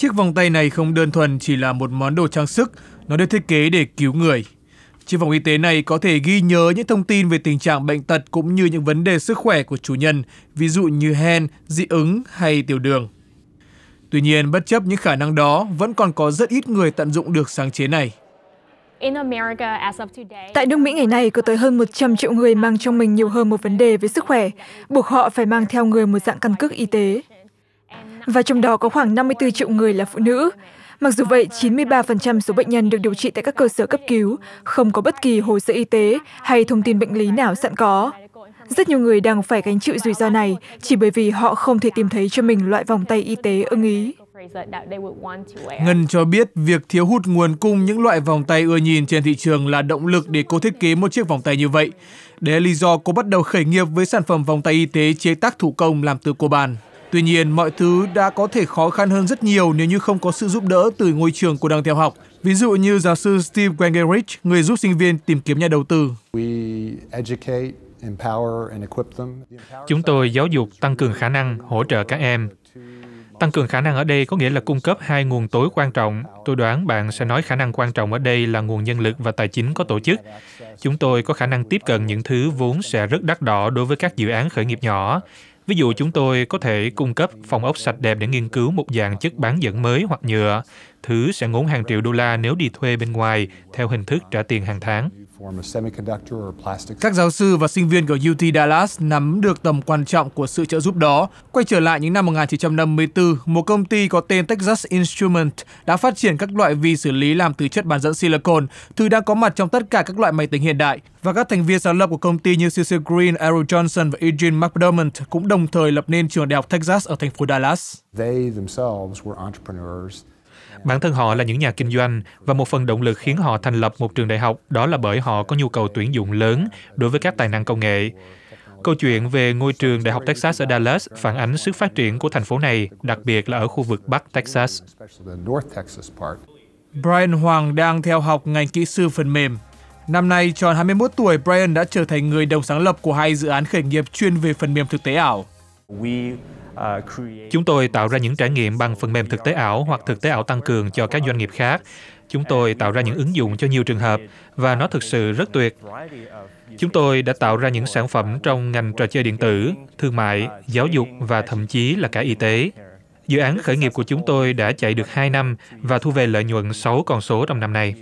Chiếc vòng tay này không đơn thuần chỉ là một món đồ trang sức, nó được thiết kế để cứu người. Chiếc vòng y tế này có thể ghi nhớ những thông tin về tình trạng bệnh tật cũng như những vấn đề sức khỏe của chủ nhân, ví dụ như hen, dị ứng hay tiểu đường. Tuy nhiên, bất chấp những khả năng đó, vẫn còn có rất ít người tận dụng được sáng chế này. Tại nước Mỹ ngày nay có tới hơn 100 triệu người mang trong mình nhiều hơn một vấn đề về sức khỏe, buộc họ phải mang theo người một dạng căn cước y tế và trong đó có khoảng 54 triệu người là phụ nữ. Mặc dù vậy, 93% số bệnh nhân được điều trị tại các cơ sở cấp cứu, không có bất kỳ hồ sơ y tế hay thông tin bệnh lý nào sẵn có. Rất nhiều người đang phải gánh chịu rủi ro này chỉ bởi vì họ không thể tìm thấy cho mình loại vòng tay y tế ưng ý. Ngân cho biết việc thiếu hụt nguồn cung những loại vòng tay ưa nhìn trên thị trường là động lực để cô thiết kế một chiếc vòng tay như vậy. Đấy là lý do cô bắt đầu khởi nghiệp với sản phẩm vòng tay y tế chế tác thủ công làm từ cô bàn. Tuy nhiên, mọi thứ đã có thể khó khăn hơn rất nhiều nếu như không có sự giúp đỡ từ ngôi trường của đang theo học. Ví dụ như giáo sư Steve Wengerich, người giúp sinh viên tìm kiếm nhà đầu tư. Chúng tôi giáo dục tăng cường khả năng, hỗ trợ các em. Tăng cường khả năng ở đây có nghĩa là cung cấp hai nguồn tối quan trọng. Tôi đoán bạn sẽ nói khả năng quan trọng ở đây là nguồn nhân lực và tài chính có tổ chức. Chúng tôi có khả năng tiếp cận những thứ vốn sẽ rất đắt đỏ đối với các dự án khởi nghiệp nhỏ, Ví dụ chúng tôi có thể cung cấp phòng ốc sạch đẹp để nghiên cứu một dạng chất bán dẫn mới hoặc nhựa, thứ sẽ ngốn hàng triệu đô la nếu đi thuê bên ngoài theo hình thức trả tiền hàng tháng. Các giáo sư và sinh viên của UT Dallas nắm được tầm quan trọng của sự trợ giúp đó. Quay trở lại những năm 1954, một công ty có tên Texas Instrument đã phát triển các loại vi xử lý làm từ chất bán dẫn silicon, thứ đang có mặt trong tất cả các loại máy tính hiện đại. Và các thành viên sáng lập của công ty như c Green, Errol Johnson và Eugene McDermott cũng đồng thời lập nên trường đại học Texas ở thành phố Dallas. They themselves were entrepreneurs Bản thân họ là những nhà kinh doanh và một phần động lực khiến họ thành lập một trường đại học đó là bởi họ có nhu cầu tuyển dụng lớn đối với các tài năng công nghệ. Câu chuyện về ngôi trường Đại học Texas ở Dallas phản ánh sức phát triển của thành phố này, đặc biệt là ở khu vực Bắc Texas. Brian Hoàng đang theo học ngành kỹ sư phần mềm. Năm nay, tròn 21 tuổi, Brian đã trở thành người đồng sáng lập của hai dự án khởi nghiệp chuyên về phần mềm thực tế ảo. Chúng tôi tạo ra những trải nghiệm bằng phần mềm thực tế ảo hoặc thực tế ảo tăng cường cho các doanh nghiệp khác. Chúng tôi tạo ra những ứng dụng cho nhiều trường hợp và nó thực sự rất tuyệt. Chúng tôi đã tạo ra những sản phẩm trong ngành trò chơi điện tử, thương mại, giáo dục và thậm chí là cả y tế. Dự án khởi nghiệp của chúng tôi đã chạy được 2 năm và thu về lợi nhuận 6 con số trong năm nay.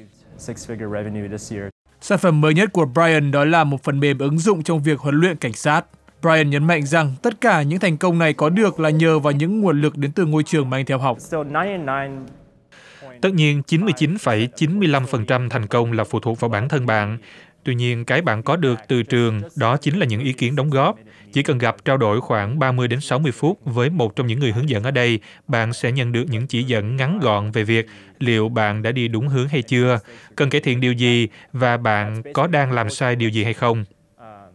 Sản phẩm mới nhất của Brian đó là một phần mềm ứng dụng trong việc huấn luyện cảnh sát. Brian nhấn mạnh rằng tất cả những thành công này có được là nhờ vào những nguồn lực đến từ ngôi trường mà anh theo học. Tất nhiên, 99,95% thành công là phụ thuộc vào bản thân bạn. Tuy nhiên, cái bạn có được từ trường đó chính là những ý kiến đóng góp. Chỉ cần gặp trao đổi khoảng 30 đến 60 phút với một trong những người hướng dẫn ở đây, bạn sẽ nhận được những chỉ dẫn ngắn gọn về việc liệu bạn đã đi đúng hướng hay chưa, cần cải thiện điều gì và bạn có đang làm sai điều gì hay không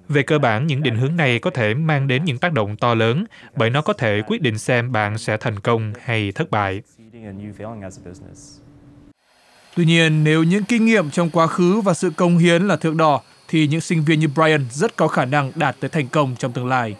về cơ bản những định hướng này có thể mang đến những tác động to lớn bởi nó có thể quyết định xem bạn sẽ thành công hay thất bại tuy nhiên nếu những kinh nghiệm trong quá khứ và sự công hiến là thước đo thì những sinh viên như brian rất có khả năng đạt tới thành công trong tương lai